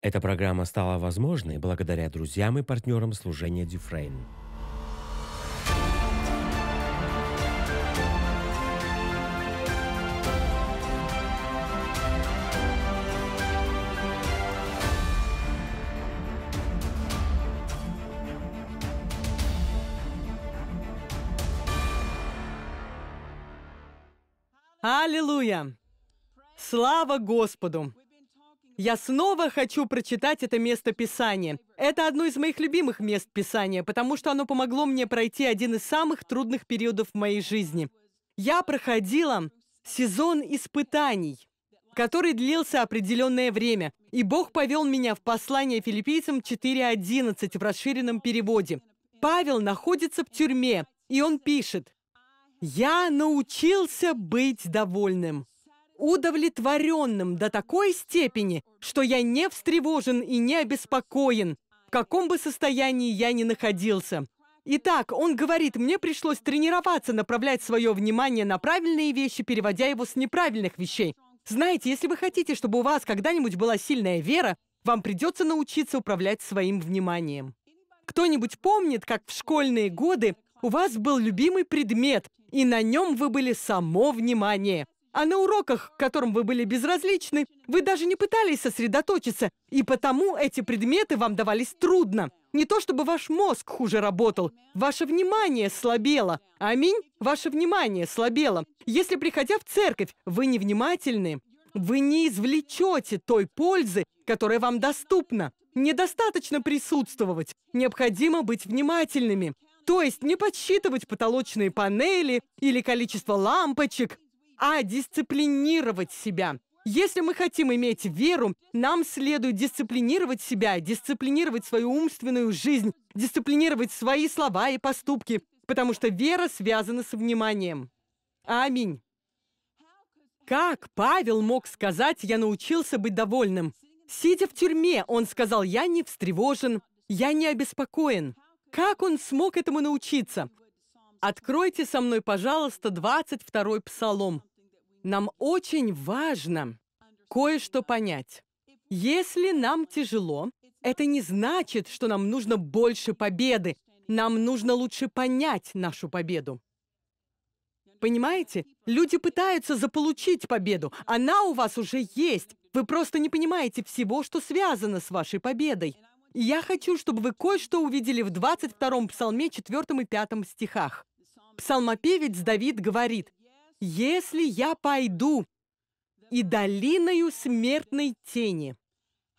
Эта программа стала возможной благодаря друзьям и партнерам служения Дюфрейн. Аллилуйя! Слава Господу! Я снова хочу прочитать это место Писания. Это одно из моих любимых мест Писания, потому что оно помогло мне пройти один из самых трудных периодов в моей жизни. Я проходила сезон испытаний, который длился определенное время, и Бог повел меня в послание филиппийцам 4.11 в расширенном переводе. Павел находится в тюрьме, и он пишет, «Я научился быть довольным» удовлетворенным до такой степени, что я не встревожен и не обеспокоен, в каком бы состоянии я ни находился. Итак, он говорит, мне пришлось тренироваться, направлять свое внимание на правильные вещи, переводя его с неправильных вещей. Знаете, если вы хотите, чтобы у вас когда-нибудь была сильная вера, вам придется научиться управлять своим вниманием. Кто-нибудь помнит, как в школьные годы у вас был любимый предмет, и на нем вы были само внимание – а на уроках, к которым вы были безразличны, вы даже не пытались сосредоточиться, и потому эти предметы вам давались трудно. Не то чтобы ваш мозг хуже работал, ваше внимание слабело. Аминь, ваше внимание слабело. Если, приходя в церковь, вы невнимательны, вы не извлечете той пользы, которая вам доступна. Недостаточно присутствовать, необходимо быть внимательными. То есть не подсчитывать потолочные панели или количество лампочек, а дисциплинировать себя. Если мы хотим иметь веру, нам следует дисциплинировать себя, дисциплинировать свою умственную жизнь, дисциплинировать свои слова и поступки, потому что вера связана с вниманием. Аминь. Как Павел мог сказать «я научился быть довольным»? Сидя в тюрьме, он сказал «я не встревожен, я не обеспокоен». Как он смог этому научиться? Откройте со мной, пожалуйста, 22-й Псалом. Нам очень важно кое-что понять. Если нам тяжело, это не значит, что нам нужно больше победы. Нам нужно лучше понять нашу победу. Понимаете? Люди пытаются заполучить победу. Она у вас уже есть. Вы просто не понимаете всего, что связано с вашей победой. И я хочу, чтобы вы кое-что увидели в 22-м псалме 4 и 5 стихах. Псалмопевец Давид говорит, если я пойду и долиною смертной тени.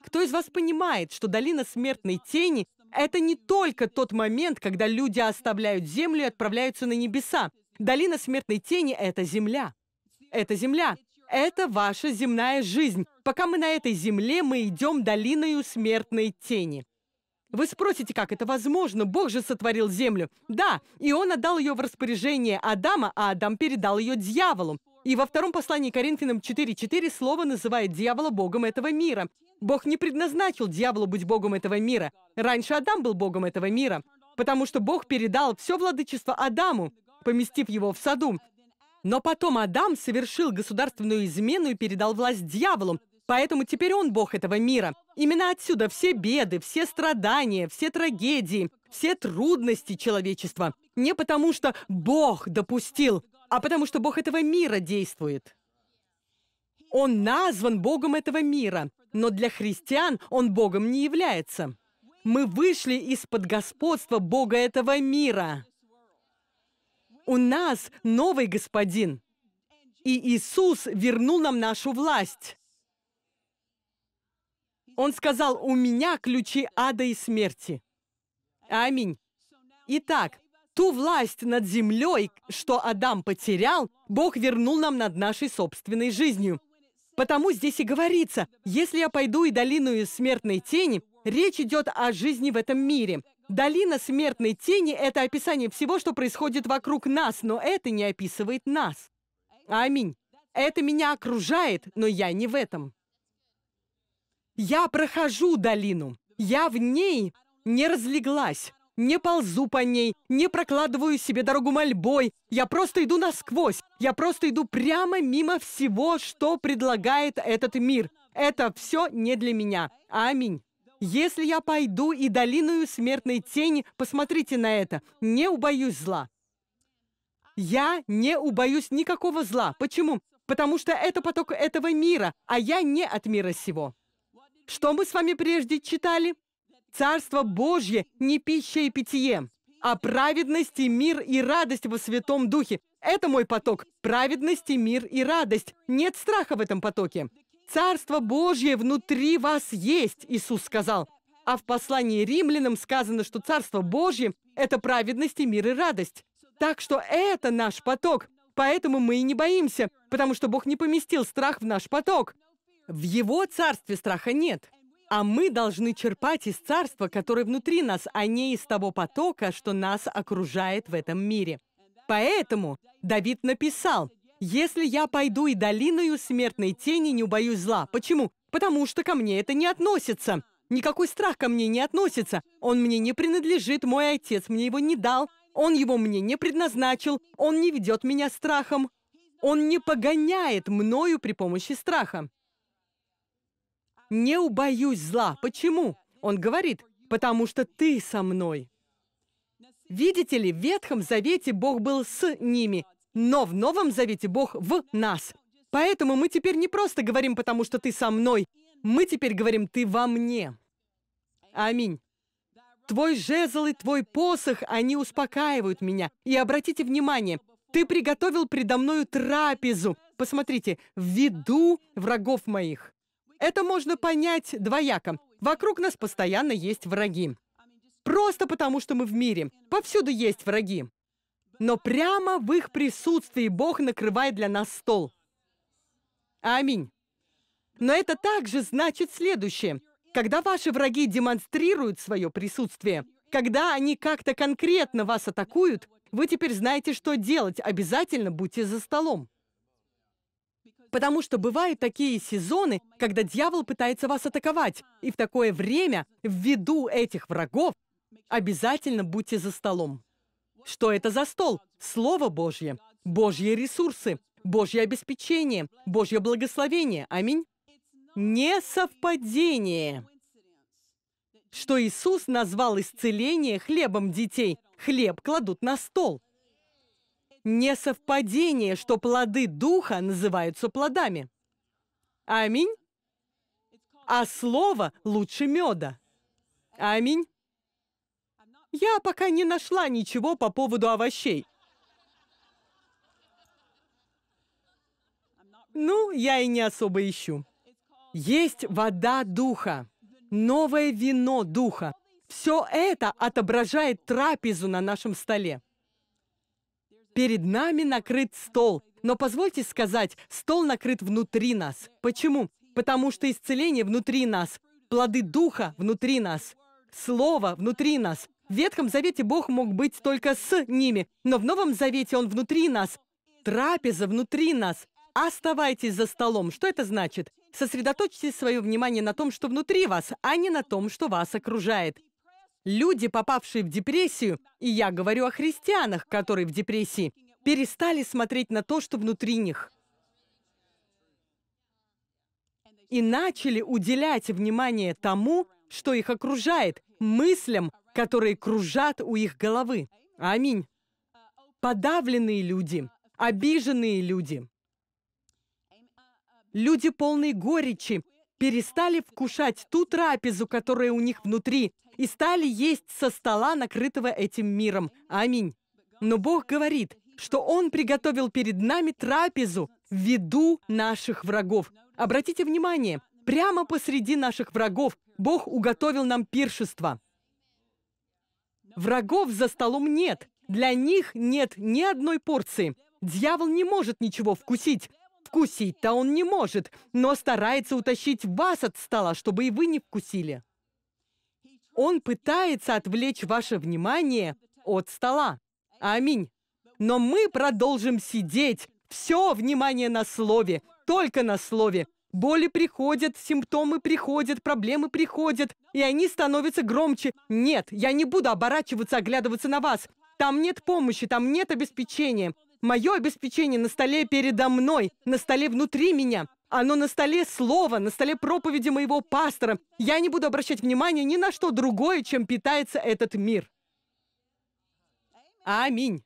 Кто из вас понимает, что долина смертной тени – это не только тот момент, когда люди оставляют землю и отправляются на небеса. Долина смертной тени – это земля. Это земля. Это ваша земная жизнь. Пока мы на этой земле, мы идем долиною смертной тени. Вы спросите, как это возможно? Бог же сотворил землю. Да, и он отдал ее в распоряжение Адама, а Адам передал ее дьяволу. И во втором послании Коринфянам 4.4 слово называет дьявола богом этого мира. Бог не предназначил дьяволу быть богом этого мира. Раньше Адам был богом этого мира, потому что Бог передал все владычество Адаму, поместив его в саду. Но потом Адам совершил государственную измену и передал власть дьяволу, Поэтому теперь он бог этого мира. Именно отсюда все беды, все страдания, все трагедии, все трудности человечества. Не потому, что Бог допустил, а потому, что Бог этого мира действует. Он назван Богом этого мира, но для христиан он Богом не является. Мы вышли из-под господства Бога этого мира. У нас новый господин. И Иисус вернул нам нашу власть. Он сказал, у меня ключи ада и смерти. Аминь. Итак, ту власть над землей, что Адам потерял, Бог вернул нам над нашей собственной жизнью. Потому здесь и говорится, если я пойду и долину из смертной тени, речь идет о жизни в этом мире. Долина смертной тени – это описание всего, что происходит вокруг нас, но это не описывает нас. Аминь. Это меня окружает, но я не в этом. Я прохожу долину. Я в ней не разлеглась, не ползу по ней, не прокладываю себе дорогу мольбой. Я просто иду насквозь. Я просто иду прямо мимо всего, что предлагает этот мир. Это все не для меня. Аминь. Если я пойду и долиную смертной тени, посмотрите на это, не убоюсь зла. Я не убоюсь никакого зла. Почему? Потому что это поток этого мира, а я не от мира сего. Что мы с вами прежде читали? Царство Божье не пища и питье, а праведность и мир и радость во Святом Духе. Это мой поток. Праведность и мир и радость. Нет страха в этом потоке. Царство Божье внутри вас есть, Иисус сказал. А в послании римлянам сказано, что Царство Божье – это праведность и мир и радость. Так что это наш поток. Поэтому мы и не боимся, потому что Бог не поместил страх в наш поток. В его царстве страха нет. А мы должны черпать из царства, которое внутри нас, а не из того потока, что нас окружает в этом мире. Поэтому Давид написал, «Если я пойду и долиною смертной тени, не убоюсь зла». Почему? Потому что ко мне это не относится. Никакой страх ко мне не относится. Он мне не принадлежит, мой отец мне его не дал. Он его мне не предназначил. Он не ведет меня страхом. Он не погоняет мною при помощи страха не убоюсь зла. Почему? Он говорит, потому что ты со мной. Видите ли, в Ветхом Завете Бог был с ними, но в Новом Завете Бог в нас. Поэтому мы теперь не просто говорим, потому что ты со мной, мы теперь говорим, ты во мне. Аминь. Твой жезл и твой посох, они успокаивают меня. И обратите внимание, ты приготовил предо мною трапезу. Посмотрите, в виду врагов моих. Это можно понять двояко. Вокруг нас постоянно есть враги. Просто потому, что мы в мире. Повсюду есть враги. Но прямо в их присутствии Бог накрывает для нас стол. Аминь. Но это также значит следующее. Когда ваши враги демонстрируют свое присутствие, когда они как-то конкретно вас атакуют, вы теперь знаете, что делать. Обязательно будьте за столом. Потому что бывают такие сезоны, когда дьявол пытается вас атаковать. И в такое время, ввиду этих врагов, обязательно будьте за столом. Что это за стол? Слово Божье, Божьи ресурсы, Божье обеспечение, Божье благословение. Аминь. Не совпадение, что Иисус назвал исцеление хлебом детей. Хлеб кладут на стол – Несовпадение, что плоды Духа называются плодами. Аминь. А слово лучше меда. Аминь. Я пока не нашла ничего по поводу овощей. Ну, я и не особо ищу. Есть вода Духа, новое вино Духа. Все это отображает трапезу на нашем столе. Перед нами накрыт стол. Но позвольте сказать, стол накрыт внутри нас. Почему? Потому что исцеление внутри нас, плоды Духа внутри нас, Слово внутри нас. В Ветхом Завете Бог мог быть только с ними, но в Новом Завете Он внутри нас. Трапеза внутри нас. Оставайтесь за столом. Что это значит? Сосредоточьте свое внимание на том, что внутри вас, а не на том, что вас окружает. Люди, попавшие в депрессию, и я говорю о христианах, которые в депрессии, перестали смотреть на то, что внутри них. И начали уделять внимание тому, что их окружает, мыслям, которые кружат у их головы. Аминь. Подавленные люди, обиженные люди, люди полные горечи, перестали вкушать ту трапезу, которая у них внутри, и стали есть со стола, накрытого этим миром. Аминь. Но Бог говорит, что Он приготовил перед нами трапезу в виду наших врагов. Обратите внимание, прямо посреди наших врагов Бог уготовил нам пиршество. Врагов за столом нет. Для них нет ни одной порции. Дьявол не может ничего вкусить. Вкусить-то он не может, но старается утащить вас от стола, чтобы и вы не вкусили. Он пытается отвлечь ваше внимание от стола. Аминь. Но мы продолжим сидеть. Все внимание на слове, только на слове. Боли приходят, симптомы приходят, проблемы приходят, и они становятся громче. Нет, я не буду оборачиваться, оглядываться на вас. Там нет помощи, там нет обеспечения. Мое обеспечение на столе передо мной, на столе внутри меня. Оно на столе слова, на столе проповеди моего пастора. Я не буду обращать внимания ни на что другое, чем питается этот мир. Аминь.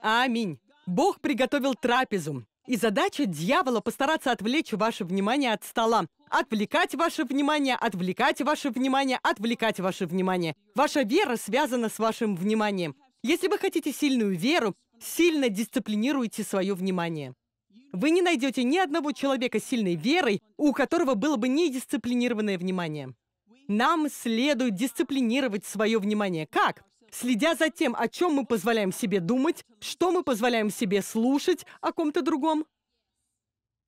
Аминь. Бог приготовил трапезу. И задача дьявола постараться отвлечь ваше внимание от стола. Отвлекать ваше внимание, отвлекать ваше внимание, отвлекать ваше внимание. Ваша вера связана с вашим вниманием. Если вы хотите сильную веру, сильно дисциплинируете свое внимание. Вы не найдете ни одного человека сильной верой, у которого было бы недисциплинированное внимание. Нам следует дисциплинировать свое внимание. Как? Следя за тем, о чем мы позволяем себе думать, что мы позволяем себе слушать о ком-то другом.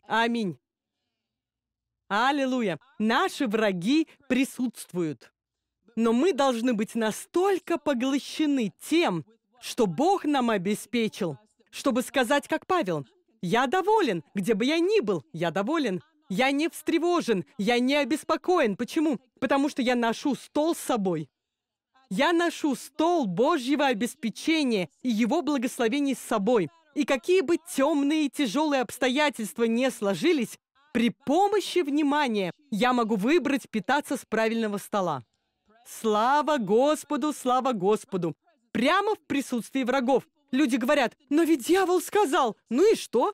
Аминь. Аллилуйя. Наши враги присутствуют. Но мы должны быть настолько поглощены тем, что Бог нам обеспечил, чтобы сказать, как Павел, «Я доволен, где бы я ни был, я доволен. Я не встревожен, я не обеспокоен. Почему? Потому что я ношу стол с собой. Я ношу стол Божьего обеспечения и Его благословений с собой. И какие бы темные и тяжелые обстоятельства не сложились, при помощи внимания я могу выбрать питаться с правильного стола. Слава Господу, слава Господу! прямо в присутствии врагов. Люди говорят, но ведь дьявол сказал, ну и что?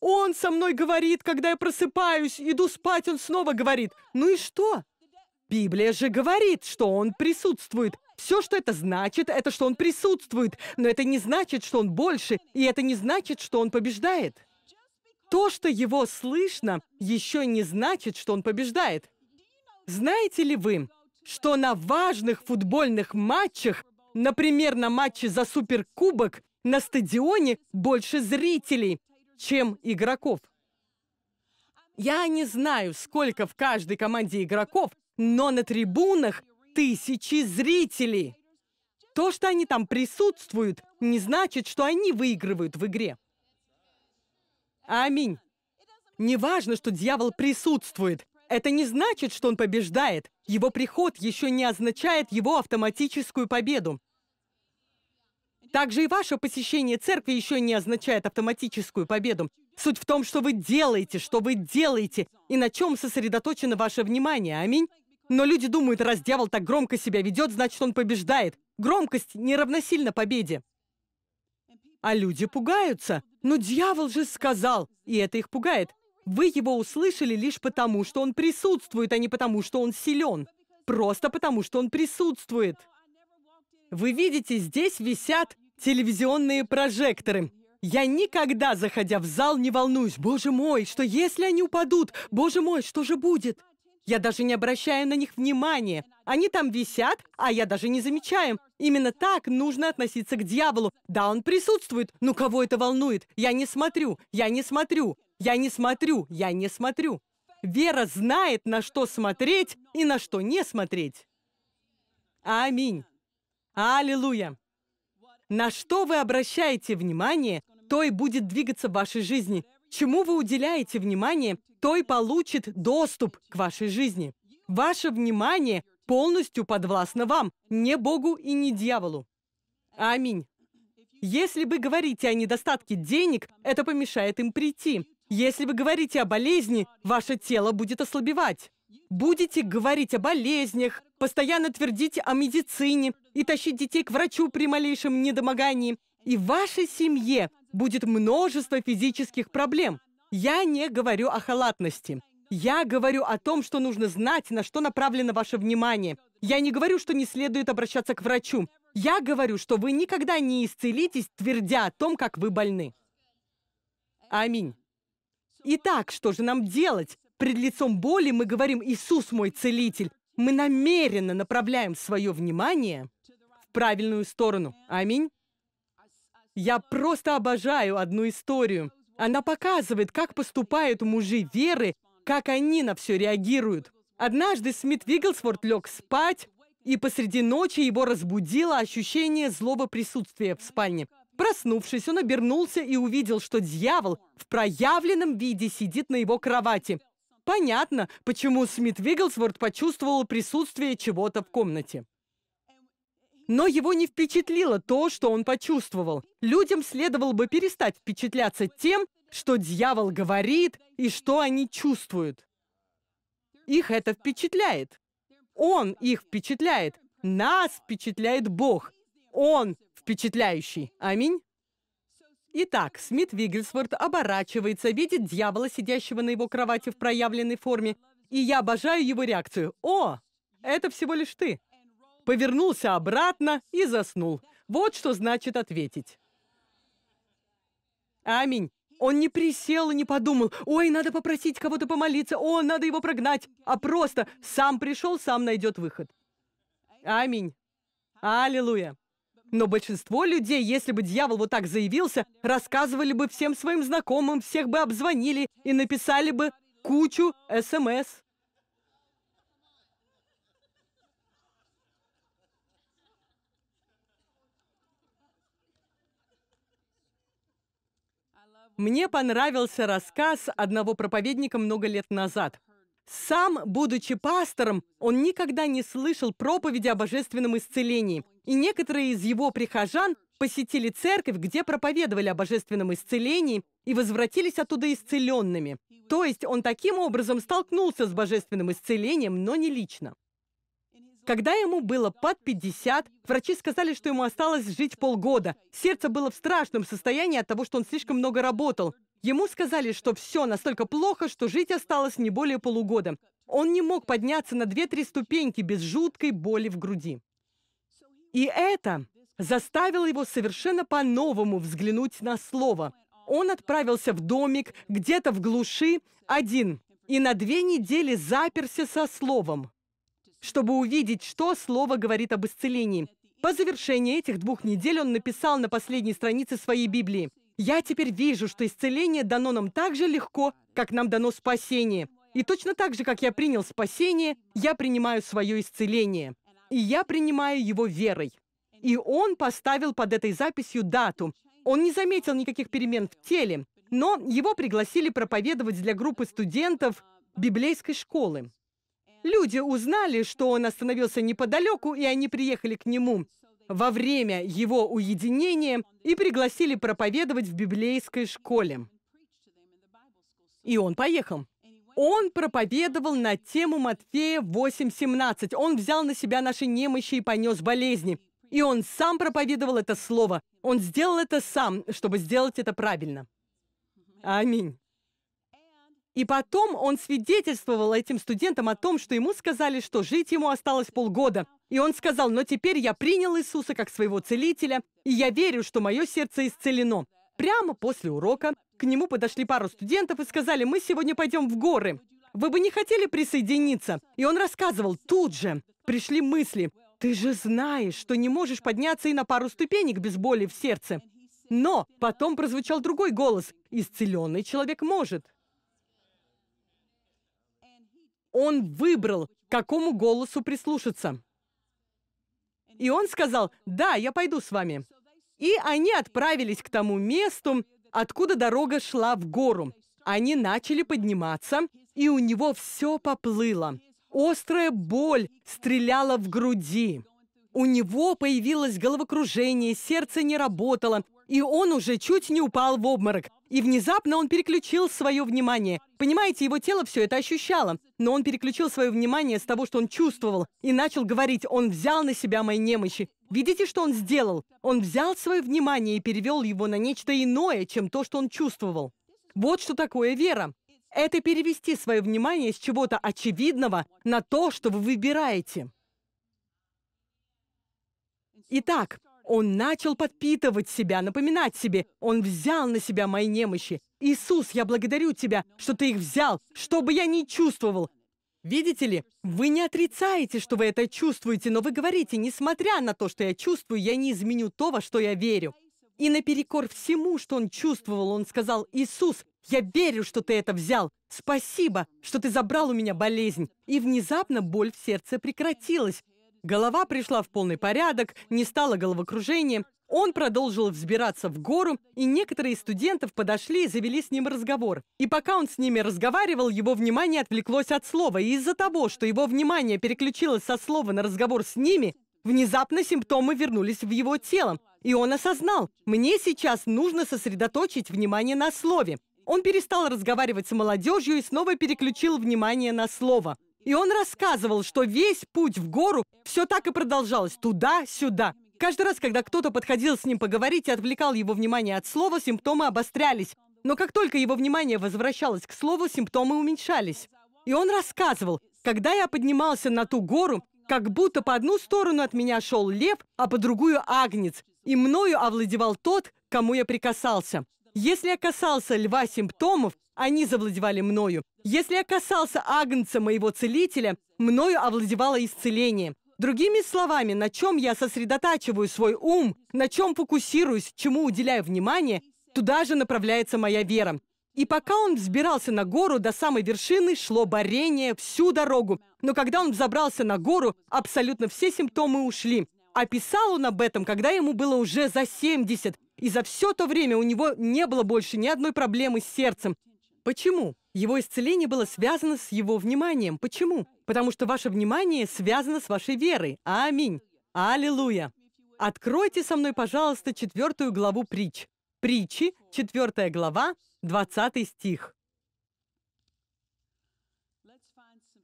Он со мной говорит, когда я просыпаюсь, иду спать, он снова говорит, ну и что? Библия же говорит, что он присутствует. Все, что это значит, это что он присутствует, но это не значит, что он больше, и это не значит, что он побеждает. То, что его слышно, еще не значит, что он побеждает. Знаете ли вы, что на важных футбольных матчах, например, на матче за Суперкубок, на стадионе больше зрителей, чем игроков. Я не знаю, сколько в каждой команде игроков, но на трибунах тысячи зрителей. То, что они там присутствуют, не значит, что они выигрывают в игре. Аминь. Неважно, что дьявол присутствует, это не значит, что он побеждает. Его приход еще не означает его автоматическую победу. Также и ваше посещение церкви еще не означает автоматическую победу. Суть в том, что вы делаете, что вы делаете, и на чем сосредоточено ваше внимание. Аминь. Но люди думают, раз дьявол так громко себя ведет, значит, он побеждает. Громкость не равносильна победе. А люди пугаются. Но дьявол же сказал, и это их пугает. Вы его услышали лишь потому, что он присутствует, а не потому, что он силен. Просто потому, что он присутствует. Вы видите, здесь висят телевизионные прожекторы. Я никогда, заходя в зал, не волнуюсь. Боже мой, что если они упадут? Боже мой, что же будет? Я даже не обращаю на них внимания. Они там висят, а я даже не замечаю. Именно так нужно относиться к дьяволу. Да, он присутствует, но ну, кого это волнует? Я не смотрю, я не смотрю. Я не смотрю, я не смотрю. Вера знает, на что смотреть и на что не смотреть. Аминь. Аллилуйя. На что вы обращаете внимание, то и будет двигаться в вашей жизни. Чему вы уделяете внимание, то и получит доступ к вашей жизни. Ваше внимание полностью подвластно вам, не Богу и не дьяволу. Аминь. Если вы говорите о недостатке денег, это помешает им прийти. Если вы говорите о болезни, ваше тело будет ослабевать. Будете говорить о болезнях, постоянно твердить о медицине и тащить детей к врачу при малейшем недомогании. И в вашей семье будет множество физических проблем. Я не говорю о халатности. Я говорю о том, что нужно знать, на что направлено ваше внимание. Я не говорю, что не следует обращаться к врачу. Я говорю, что вы никогда не исцелитесь, твердя о том, как вы больны. Аминь. Итак, что же нам делать? Пред лицом боли мы говорим «Иисус мой целитель». Мы намеренно направляем свое внимание в правильную сторону. Аминь. Я просто обожаю одну историю. Она показывает, как поступают мужи веры, как они на все реагируют. Однажды Смит Вигглсворт лег спать, и посреди ночи его разбудило ощущение злого присутствия в спальне. Проснувшись, он обернулся и увидел, что дьявол в проявленном виде сидит на его кровати. Понятно, почему Смит Вигглсворт почувствовал присутствие чего-то в комнате. Но его не впечатлило то, что он почувствовал. Людям следовало бы перестать впечатляться тем, что дьявол говорит и что они чувствуют. Их это впечатляет. Он их впечатляет. Нас впечатляет Бог. Он впечатляющий. Аминь. Итак, Смит Вигельсворт оборачивается, видит дьявола, сидящего на его кровати в проявленной форме, и я обожаю его реакцию. «О, это всего лишь ты!» Повернулся обратно и заснул. Вот что значит ответить. Аминь. Он не присел и не подумал, «Ой, надо попросить кого-то помолиться, о, надо его прогнать», а просто «сам пришел, сам найдет выход». Аминь. Аллилуйя. Но большинство людей, если бы дьявол вот так заявился, рассказывали бы всем своим знакомым, всех бы обзвонили и написали бы кучу СМС. Мне понравился рассказ одного проповедника много лет назад. Сам, будучи пастором, он никогда не слышал проповеди о божественном исцелении – и некоторые из его прихожан посетили церковь, где проповедовали о божественном исцелении и возвратились оттуда исцеленными. То есть он таким образом столкнулся с божественным исцелением, но не лично. Когда ему было под 50, врачи сказали, что ему осталось жить полгода. Сердце было в страшном состоянии от того, что он слишком много работал. Ему сказали, что все настолько плохо, что жить осталось не более полугода. Он не мог подняться на 2-3 ступеньки без жуткой боли в груди. И это заставило его совершенно по-новому взглянуть на слово. Он отправился в домик где-то в глуши один и на две недели заперся со словом, чтобы увидеть, что слово говорит об исцелении. По завершении этих двух недель он написал на последней странице своей Библии. «Я теперь вижу, что исцеление дано нам так же легко, как нам дано спасение. И точно так же, как я принял спасение, я принимаю свое исцеление» и я принимаю его верой. И он поставил под этой записью дату. Он не заметил никаких перемен в теле, но его пригласили проповедовать для группы студентов библейской школы. Люди узнали, что он остановился неподалеку, и они приехали к нему во время его уединения и пригласили проповедовать в библейской школе. И он поехал он проповедовал на тему Матфея 8.17. Он взял на себя наши немощи и понес болезни. И он сам проповедовал это слово. Он сделал это сам, чтобы сделать это правильно. Аминь. И потом он свидетельствовал этим студентам о том, что ему сказали, что жить ему осталось полгода. И он сказал, но теперь я принял Иисуса как своего целителя, и я верю, что мое сердце исцелено. Прямо после урока к нему подошли пару студентов и сказали, мы сегодня пойдем в горы. Вы бы не хотели присоединиться? И он рассказывал тут же. Пришли мысли. Ты же знаешь, что не можешь подняться и на пару ступенек без боли в сердце. Но потом прозвучал другой голос. Исцеленный человек может. Он выбрал, к какому голосу прислушаться. И он сказал, да, я пойду с вами. И они отправились к тому месту, откуда дорога шла в гору. Они начали подниматься, и у него все поплыло. Острая боль стреляла в груди. У него появилось головокружение, сердце не работало, и он уже чуть не упал в обморок. И внезапно он переключил свое внимание. Понимаете, его тело все это ощущало. Но он переключил свое внимание с того, что он чувствовал, и начал говорить, он взял на себя мои немощи. Видите, что он сделал? Он взял свое внимание и перевел его на нечто иное, чем то, что он чувствовал. Вот что такое вера. Это перевести свое внимание с чего-то очевидного на то, что вы выбираете. Итак, он начал подпитывать себя, напоминать себе. Он взял на себя мои немощи. «Иисус, я благодарю Тебя, что Ты их взял, что бы я ни чувствовал, Видите ли, вы не отрицаете, что вы это чувствуете, но вы говорите, несмотря на то, что я чувствую, я не изменю то, во что я верю. И наперекор всему, что он чувствовал, он сказал, «Иисус, я верю, что ты это взял. Спасибо, что ты забрал у меня болезнь». И внезапно боль в сердце прекратилась. Голова пришла в полный порядок, не стало головокружения. Он продолжил взбираться в гору, и некоторые из студентов подошли и завели с ним разговор. И пока он с ними разговаривал, его внимание отвлеклось от слова, и из-за того, что его внимание переключилось со слова на разговор с ними, внезапно симптомы вернулись в его тело. И он осознал, мне сейчас нужно сосредоточить внимание на слове. Он перестал разговаривать с молодежью и снова переключил внимание на слово. И он рассказывал, что весь путь в гору все так и продолжалось, туда-сюда. Каждый раз, когда кто-то подходил с ним поговорить и отвлекал его внимание от слова, симптомы обострялись. Но как только его внимание возвращалось к слову, симптомы уменьшались. И он рассказывал, когда я поднимался на ту гору, как будто по одну сторону от меня шел лев, а по другую – агнец, и мною овладевал тот, кому я прикасался. Если я касался льва симптомов, они завладевали мною. Если я касался агнца моего целителя, мною овладевало исцеление. Другими словами, на чем я сосредотачиваю свой ум, на чем фокусируюсь, чему уделяю внимание, туда же направляется моя вера. И пока он взбирался на гору, до самой вершины шло борение всю дорогу. Но когда он взобрался на гору, абсолютно все симптомы ушли. Описал а он об этом, когда ему было уже за 70. И за все то время у него не было больше ни одной проблемы с сердцем. Почему? Его исцеление было связано с его вниманием. Почему? Потому что ваше внимание связано с вашей верой. Аминь. Аллилуйя. Откройте со мной, пожалуйста, четвертую главу притч. Притчи, четвертая глава, 20 стих.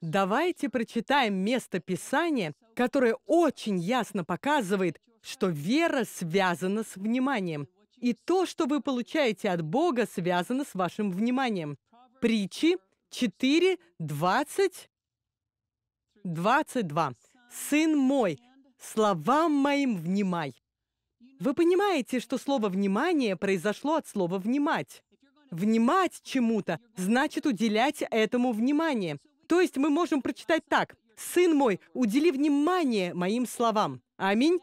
Давайте прочитаем место Писания, которое очень ясно показывает, что вера связана с вниманием. И то, что вы получаете от Бога, связано с вашим вниманием. Притчи 4, 20, 22. «Сын мой, словам моим внимай». Вы понимаете, что слово «внимание» произошло от слова «внимать». Внимать чему-то значит уделять этому внимание. То есть мы можем прочитать так. «Сын мой, удели внимание моим словам». Аминь.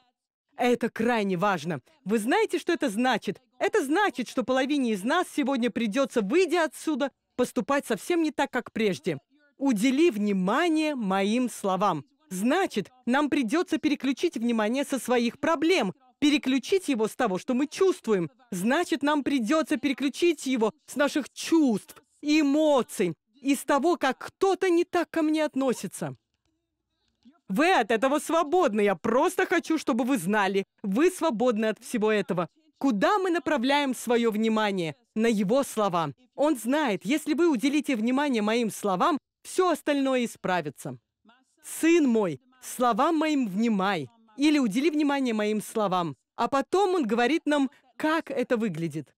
Это крайне важно. Вы знаете, что это значит? Это значит, что половине из нас сегодня придется, выйдя отсюда, поступать совсем не так, как прежде. Удели внимание моим словам. Значит, нам придется переключить внимание со своих проблем, переключить его с того, что мы чувствуем. Значит, нам придется переключить его с наших чувств, эмоций, из того, как кто-то не так ко мне относится. Вы от этого свободны. Я просто хочу, чтобы вы знали. Вы свободны от всего этого. Куда мы направляем свое внимание? На его слова. Он знает, если вы уделите внимание моим словам, все остальное исправится. «Сын мой, словам моим внимай» или «удели внимание моим словам». А потом он говорит нам, как это выглядит.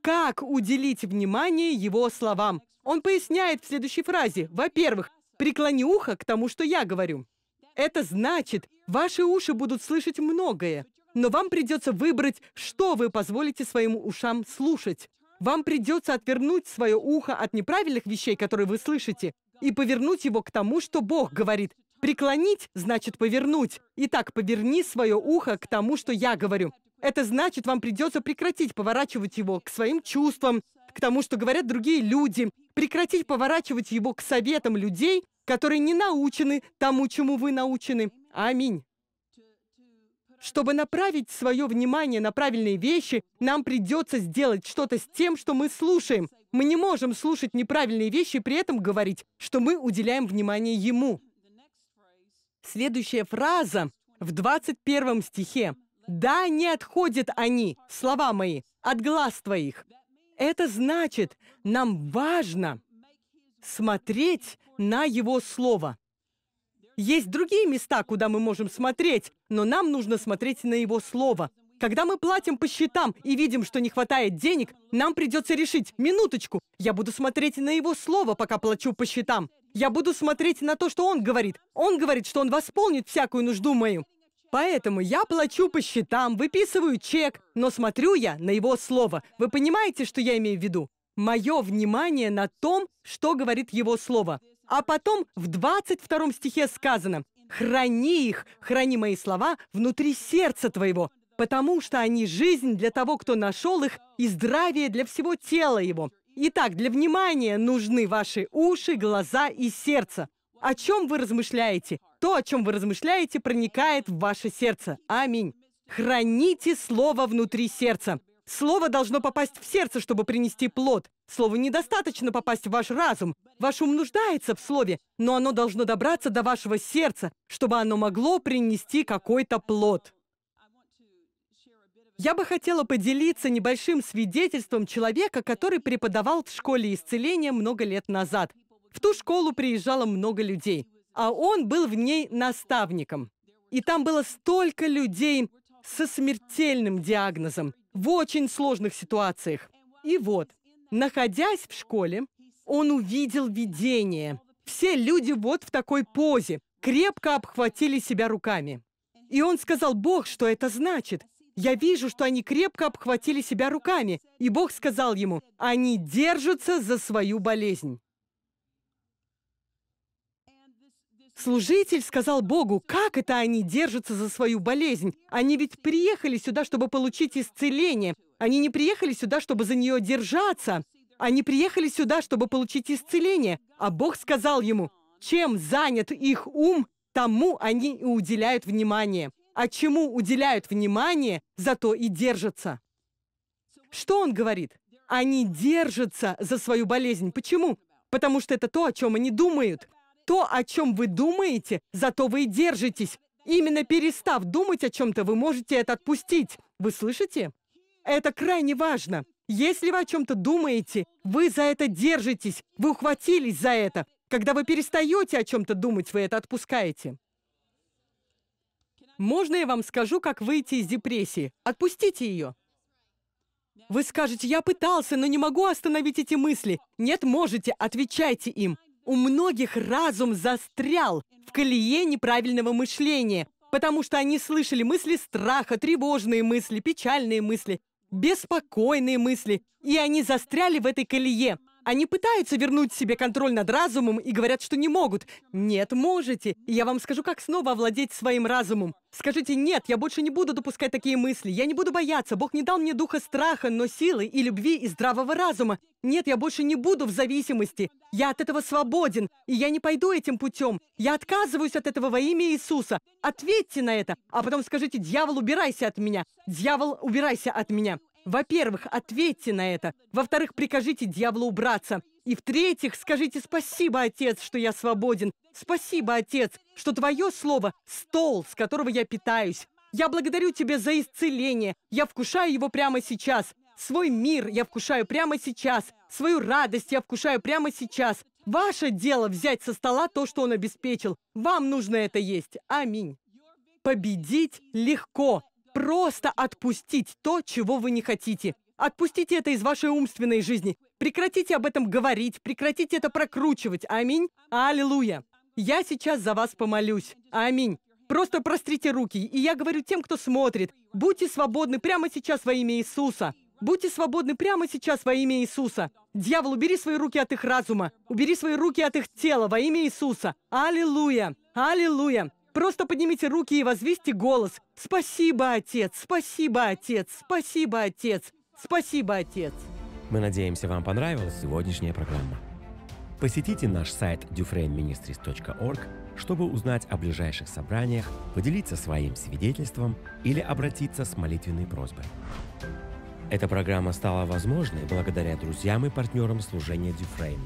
Как уделить внимание его словам? Он поясняет в следующей фразе. Во-первых, преклони ухо к тому, что я говорю. Это значит, ваши уши будут слышать многое. Но вам придется выбрать, что вы позволите своим ушам слушать. Вам придется отвернуть свое ухо от неправильных вещей, которые вы слышите, и повернуть его к тому, что Бог говорит. Преклонить значит повернуть. Итак, поверни свое ухо к тому, что я говорю. Это значит, вам придется прекратить поворачивать его к своим чувствам, к тому, что говорят другие люди, прекратить поворачивать его к советам людей, которые не научены тому, чему вы научены. Аминь. Чтобы направить свое внимание на правильные вещи, нам придется сделать что-то с тем, что мы слушаем. Мы не можем слушать неправильные вещи и при этом говорить, что мы уделяем внимание ему. Следующая фраза в 21 стихе. «Да, не отходят они, слова мои, от глаз твоих». Это значит, нам важно смотреть на Его Слово. Есть другие места, куда мы можем смотреть, но нам нужно смотреть на его слово. Когда мы платим по счетам и видим, что не хватает денег, нам придется решить, минуточку, я буду смотреть на его слово, пока плачу по счетам. Я буду смотреть на то, что он говорит. Он говорит, что он восполнит всякую нужду мою. Поэтому я плачу по счетам, выписываю чек, но смотрю я на его слово. Вы понимаете, что я имею в виду? Мое внимание на том, что говорит его слово. А потом в 22 стихе сказано «Храни их, храни мои слова внутри сердца твоего, потому что они жизнь для того, кто нашел их, и здравие для всего тела его». Итак, для внимания нужны ваши уши, глаза и сердце. О чем вы размышляете? То, о чем вы размышляете, проникает в ваше сердце. Аминь. Храните слово внутри сердца. Слово должно попасть в сердце, чтобы принести плод. Слову недостаточно попасть в ваш разум. Ваш ум нуждается в слове, но оно должно добраться до вашего сердца, чтобы оно могло принести какой-то плод. Я бы хотела поделиться небольшим свидетельством человека, который преподавал в школе исцеления много лет назад. В ту школу приезжало много людей, а он был в ней наставником. И там было столько людей со смертельным диагнозом в очень сложных ситуациях. И вот, находясь в школе, он увидел видение. Все люди вот в такой позе, крепко обхватили себя руками. И он сказал, «Бог, что это значит?» Я вижу, что они крепко обхватили себя руками. И Бог сказал ему, они держатся за свою болезнь. Служитель сказал Богу, как это они держатся за свою болезнь? Они ведь приехали сюда, чтобы получить исцеление. Они не приехали сюда, чтобы за нее держаться. Они приехали сюда, чтобы получить исцеление. А Бог сказал ему, чем занят их ум, тому они и уделяют внимание. А чему уделяют внимание, зато и держатся. Что он говорит? Они держатся за свою болезнь. Почему? Потому что это то, о чем они думают. То, о чем вы думаете, зато вы и держитесь. Именно перестав думать о чем-то, вы можете это отпустить. Вы слышите? Это крайне важно. Если вы о чем-то думаете, вы за это держитесь, вы ухватились за это. Когда вы перестаете о чем-то думать, вы это отпускаете. Можно я вам скажу, как выйти из депрессии? Отпустите ее. Вы скажете, я пытался, но не могу остановить эти мысли. Нет, можете, отвечайте им. У многих разум застрял в колее неправильного мышления, потому что они слышали мысли страха, тревожные мысли, печальные мысли, беспокойные мысли, и они застряли в этой колее – они пытаются вернуть себе контроль над разумом и говорят, что не могут. Нет, можете. И я вам скажу, как снова овладеть своим разумом. Скажите «нет, я больше не буду допускать такие мысли, я не буду бояться, Бог не дал мне духа страха, но силы и любви и здравого разума. Нет, я больше не буду в зависимости, я от этого свободен, и я не пойду этим путем, я отказываюсь от этого во имя Иисуса». Ответьте на это, а потом скажите «дьявол, убирайся от меня, дьявол, убирайся от меня». Во-первых, ответьте на это. Во-вторых, прикажите дьяволу убраться. И в-третьих, скажите «Спасибо, Отец, что я свободен! Спасибо, Отец, что Твое Слово – стол, с которого я питаюсь! Я благодарю Тебя за исцеление! Я вкушаю его прямо сейчас! Свой мир я вкушаю прямо сейчас! Свою радость я вкушаю прямо сейчас! Ваше дело взять со стола то, что Он обеспечил! Вам нужно это есть! Аминь!» Победить легко, просто отпустить то, чего вы не хотите. Отпустите это из вашей умственной жизни. Прекратите об этом говорить, прекратите это прокручивать. Аминь. Аллилуйя. Я сейчас за вас помолюсь. Аминь. Просто прострите руки. И я говорю тем, кто смотрит, будьте свободны прямо сейчас во имя Иисуса. Будьте свободны прямо сейчас во имя Иисуса. Дьявол, убери свои руки от их разума. Убери свои руки от их тела во имя Иисуса. Аллилуйя! Аллилуйя! Просто поднимите руки и возвесьте голос. Спасибо, отец! Спасибо, отец! Спасибо, отец! Спасибо, отец! Мы надеемся, вам понравилась сегодняшняя программа. Посетите наш сайт dufrainministries.org, чтобы узнать о ближайших собраниях, поделиться своим свидетельством или обратиться с молитвенной просьбой. Эта программа стала возможной благодаря друзьям и партнерам служения Dufrain.